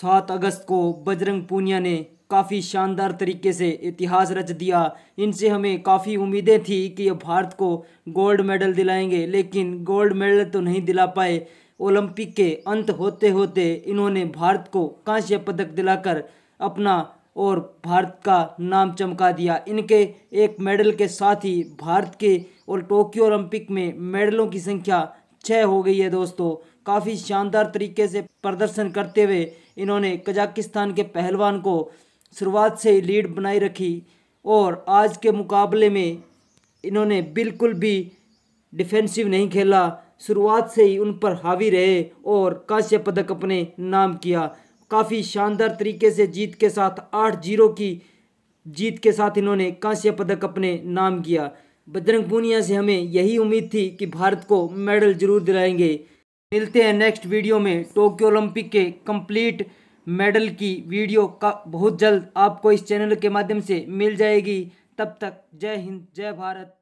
सात अगस्त को बजरंग पूनिया ने काफ़ी शानदार तरीके से इतिहास रच दिया इनसे हमें काफ़ी उम्मीदें थी कि ये भारत को गोल्ड मेडल दिलाएंगे लेकिन गोल्ड मेडल तो नहीं दिला पाए ओलंपिक के अंत होते होते इन्होंने भारत को कांस्य पदक दिलाकर अपना और भारत का नाम चमका दिया इनके एक मेडल के साथ ही भारत के और टोक्यो ओलंपिक में मेडलों की संख्या छः हो गई है दोस्तों काफ़ी शानदार तरीके से प्रदर्शन करते हुए इन्होंने कजाकिस्तान के पहलवान को शुरुआत से ही लीड बनाई रखी और आज के मुकाबले में इन्होंने बिल्कुल भी डिफेंसिव नहीं खेला शुरुआत से ही उन पर हावी रहे और कांस्य पदक अपने नाम किया काफ़ी शानदार तरीके से जीत के साथ आठ जीरो की जीत के साथ इन्होंने कांस्य पदक अपने नाम किया बजरंग पूनिया से हमें यही उम्मीद थी कि भारत को मेडल जरूर दिलाएंगे मिलते हैं नेक्स्ट वीडियो में टोक्यो ओलंपिक के कंप्लीट मेडल की वीडियो का बहुत जल्द आपको इस चैनल के माध्यम से मिल जाएगी तब तक जय हिंद जय भारत